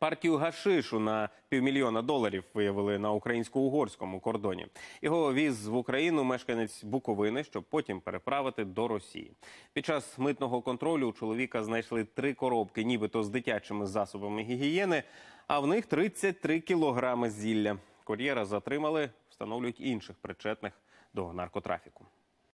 партію гашишу на півмільйона доларів виявили на українсько-угорському кордоні. Його віз в Україну мешканець Буковини, щоб потім переправити до Росії. Під час митного контролю у чоловіка знайшли три коробки, нібито з дитячими засобами гігієни. А в них 33 кілограми зілля. Кур'єра затримали, встановлюють інших причетних до наркотрафіку.